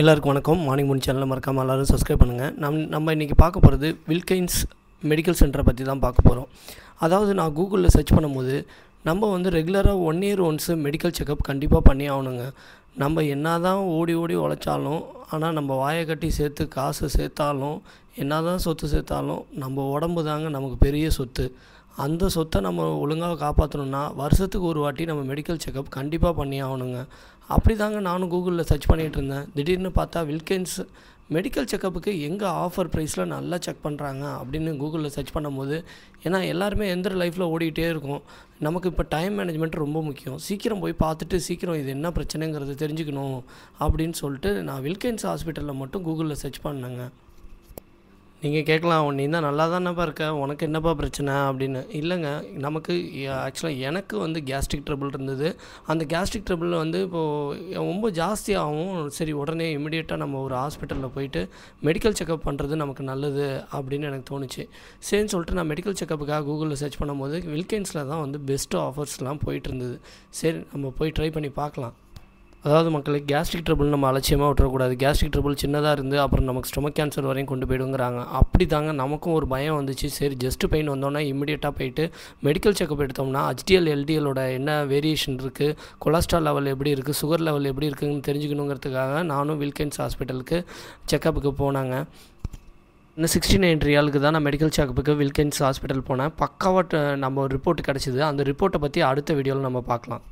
எல்லாருக்கும் வணக்கம் மார்னிங் மூணு சேனலில் மறக்காமல் எல்லோரும் சப்ஸ்கிரைப் பண்ணுங்கள் நம் நம்ம இன்றைக்கி பார்க்க போகிறது வில்கைன்ஸ் மெடிக்கல் சென்டரை பற்றி தான் பார்க்க போகிறோம் அதாவது நான் கூகுளில் சர்ச் பண்ணும்போது நம்ம வந்து ரெகுலராக one year once medical checkup கண்டிப்பாக பண்ணி ஆகணுங்க நம்ம என்ன தான் ஓடி ஓடி உழைச்சாலும் ஆனால் நம்ம வாயை கட்டி சேர்த்து காசு சேர்த்தாலும் என்ன தான் சொத்து சேர்த்தாலும் நம்ம உடம்பு தாங்க நமக்கு பெரிய சொத்து அந்த சொத்தை நம்ம ஒழுங்காக காப்பாற்றணுன்னா வருஷத்துக்கு ஒரு வாட்டி நம்ம மெடிக்கல் செக்கப் கண்டிப்பாக பண்ணி ஆகணுங்க அப்படி தாங்க நானும் கூகுளில் சர்ச் பண்ணிகிட்டு இருந்தேன் திடீர்னு பார்த்தா வில்கின்ஸ் மெடிக்கல் செக்கப்புக்கு எங்கே ஆஃபர் ப்ரைஸில் நல்லா செக் பண்ணுறாங்க அப்படின்னு கூகுளில் சர்ச் பண்ணும்போது ஏன்னா எல்லாருமே எந்த லைஃப்பில் ஓடிக்கிட்டே இருக்கும் நமக்கு இப்போ டைம் மேனேஜ்மெண்ட் ரொம்ப முக்கியம் சீக்கிரம் போய் பார்த்துட்டு சீக்கிரம் இது என்ன பிரச்சனைங்கிறது தெரிஞ்சுக்கணும் அப்படின்னு சொல்லிட்டு நான் வில்கின்ஸ் ஹாஸ்பிட்டலில் மட்டும் கூகுளில் சர்ச் பண்ணேங்க நீங்கள் கேட்கலாம் நீ தான் நல்லா தானேப்பா இருக்க உனக்கு என்னப்பா பிரச்சனை அப்படின்னு இல்லைங்க நமக்கு ஆக்சுவலாக எனக்கு வந்து கேஸ்ட்ரிக் ட்ரபிள் இருந்தது அந்த கேஸ்ட்ரிக் ட்ரபிளில் வந்து இப்போது ரொம்ப ஜாஸ்தியாகவும் சரி உடனே இமிடியேட்டாக நம்ம ஒரு ஹாஸ்பிட்டலில் போயிட்டு மெடிக்கல் செக்கப் பண்ணுறது நமக்கு நல்லது அப்படின்னு எனக்கு தோணுச்சு சரின்னு சொல்லிட்டு நான் மெடிக்கல் செக்கப்புக்காக கூகுளில் சர்ச் பண்ணும்போது வில்கென்ஸில் தான் வந்து பெஸ்ட்டு ஆஃபர்ஸ்லாம் போயிட்டு இருந்தது சரி நம்ம போய் ட்ரை பண்ணி பார்க்கலாம் அதாவது மக்களை கேஸ்ட்ரிக் ட்ரபிள் நம்ம அலட்சியமாக விட்டுறக்கூடாது கேஸ்ட்ரிக் ட்ரபிள் சின்னதாக இருந்து அப்புறம் நமக்கு ஸ்டொமக் கேன்சர் வரையும் கொண்டு போயிடுங்கிறாங்க அப்படி தாங்க நமக்கும் ஒரு பயம் வந்துச்சு சரி ஜஸ்ட் பெயின் வந்தோன்னா இமீடியட்டாக போயிட்டு மெடிக்கல் செக்கப் எடுத்தோம்னா ஹச்டிஎல் எல்டிஎலோட என்ன வேரியேஷன் இருக்குது கொலஸ்ட்ரால் லெவல் எப்படி இருக்குது சுகர் லெவல் எப்படி இருக்குதுன்னு தெரிஞ்சுக்கணுங்கிறதுக்காக நானும் வில்கின்ஸ் ஹாஸ்பிட்டலுக்கு செக்கப்புக்கு போனாங்க இந்த சிக்ஸ்டி நைன் ரியாலுக்கு தான் நான் மெடிக்கல் செக்கப்புக்கு வில்கின்ஸ் ஹாஸ்பிட்டல் போனேன் பக்காவாக நம்ம ரிப்போர்ட் கிடச்சிது அந்த ரிப்போர்ட்டை பற்றி அடுத்த வீடியோவில் நம்ம பார்க்கலாம்